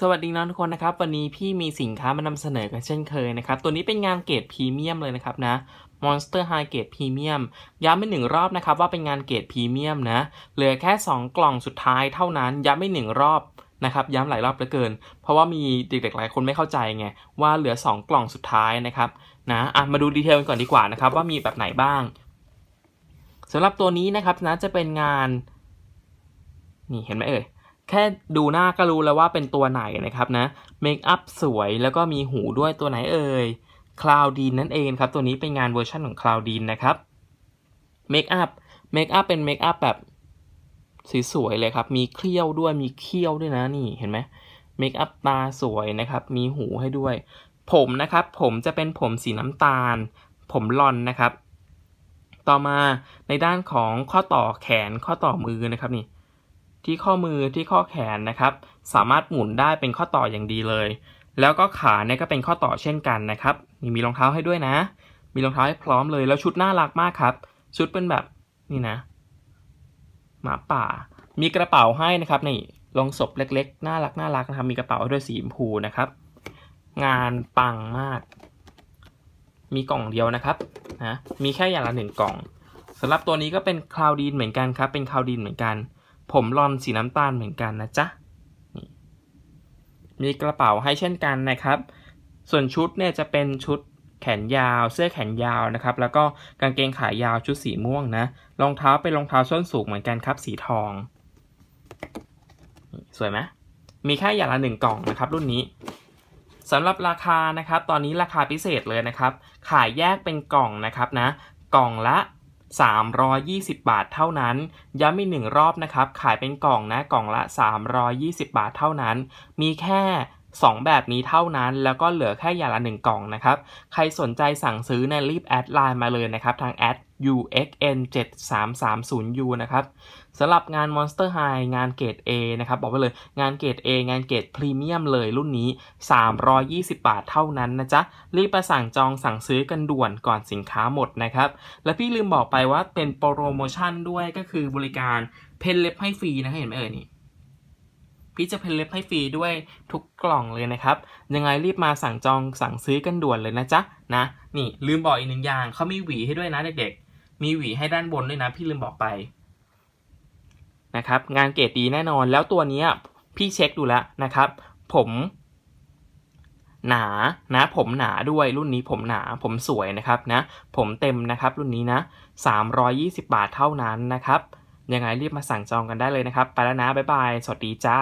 สวัสดี น้องทุกคนนะครับ วันนี้พี่มีสินค้ามานำเสนอกันเช่นเคยนะครับตัวนี้เป็นงานเกรดพรีเมียมเลยนะครับนะ Monster High เกรดพรีเมียมย้ำไปหนึ่งรอบนะครับว่าเป็นงานเกรดพรีเมียมนะ เหลือแค่ 2 กล่องสุดท้ายเท่านั้น ย้ำไปหนึ่งรอบนะครับ ย้ำหลายรอบเหลือเกิน เพราะว่ามีเด็กๆหลายคนไม่เข้าใจไง ว่าเหลือ 2 กล่องสุดท้ายนะครับนะอ่ะมาดูดีเทลกันก่อนดีกว่านะครับว่ามีแบบไหนบ้างสำหรับตัวนี้นะครับนะจะเป็นงานนี่เห็นไหมเอ่ยแค่ดูหน้าก็รู้แล้วว่าเป็นตัวไหนนะครับนะเมคอัพสวยแล้วก็มีหูด้วยตัวไหนเอ่ยคลาวดีนนั่นเองครับ ตัวนี้เป็นงานเวอร์ชันของคลาวดีนนะครับเมคอัพเมคอัพเป็นเมคอัพแบบ สวยๆเลยครับ มีเขี้ยวด้วยมีเคี้ยวด้วยนะนี่เห็นไหมเมคอัพตาสวยนะครับ มีหูให้ด้วย ผมนะครับ ผมจะเป็นผมสีน้ำตาล ผมลอนนะครับ ต่อมาในด้านของข้อต่อแขนข้อต่อมือนะครับนี่ที่ข้อมือที่ข้อแขนนะครับ สามารถหมุนได้เป็นข้อต่ออย่างดีเลย แล้วก็ขาเนี่ยก็เป็นข้อต่อเช่นกันนะครับนี่มีรองเท้าให้ด้วยนะ มีรองเท้าให้พร้อมเลย แล้วชุดน่ารักมากครับชุดเป็นแบบนี่นะหมาป่า มีกระเป๋าให้นะครับนี่รองศพเล็กๆน่ารักน่ารักนะครับมีกระเป๋าด้วยสีชมพูนะครับ งานปังมาก มีกล่องเดียวนะครับนะมีแค่อย่างละหนึ่งกล่องสำหรับตัวนี้ก็เป็นคลาวดีนเหมือนกันครับเป็นคลาวดีนเหมือนกันผมลอนสีน้ำตาลเหมือนกันนะจ๊ะมีกระเป๋าให้เช่นกันนะครับ ส่วนชุดเนี่ยจะเป็นชุดแขนยาว เสื้อแขนยาวนะครับ แล้วก็กางเกงขายาวชุดสีม่วงนะ รองเท้าเป็นรองเท้าส้นสูงเหมือนกันครับ สีทอง สวยไหม มีแค่อย่างละหนึ่งกล่องนะครับรุ่นนี้ สำหรับราคานะครับตอนนี้ราคาพิเศษเลยนะครับ ขายแยกเป็นกล่องนะครับนะ กล่องละ320 บาทเท่านั้น ย้ำอีกหนึ่งรอบนะครับ ขายเป็นกล่องนะ กล่องละ 320 บาทเท่านั้น มีแค่2 แบบนี้เท่านั้น แล้วก็เหลือแค่อย่างละ1กล่องนะครับ ใครสนใจสั่งซื้อนะรีบแอดไลน์มาเลยนะครับ ทางแอด UXN7330U นะครับสำหรับงาน Monster High งานเกรด A นะครับ บอกไปเลยงานเกรด A งานเกรดพรีเมียมเลยรุ่นนี้ 320 บาทเท่านั้นนะจ๊ะ รีบไปสั่งจองสั่งซื้อกันด่วนก่อนสินค้าหมดนะครับ และพี่ลืมบอกไปว่าเป็นโปรโมชั่นด้วยก็คือบริการเพนเล็บให้ฟรีนะเห็นไหมเอ่ยนี่พี่จะเพนเล็บให้ฟรีด้วยทุกกล่องเลยนะครับ ยังไงรีบมาสั่งจองสั่งซื้อกันด่วนเลยนะจ๊ะนะ นี่ ลืมบอกอีกหนึ่งอย่างเขามีหวีให้ด้วยนะเด็กๆมีหวีให้ด้านบนด้วยนะ พี่ลืมบอกไปนะครับงานเกรดดีแน่นอนแล้วตัวนี้พี่เช็คดูแล้วนะครับ ผม หนานะ ผมหนาด้วยรุ่นนี้ผมหนา ผมสวยนะครับนะ ผมเต็มนะครับ รุ่นนี้นะ 320 บาทเท่านั้นนะครับยังไงรีบมาสั่งจองกันได้เลยนะครับ ไปแล้วนะ บ๊ายบาย สวัสดีจ้า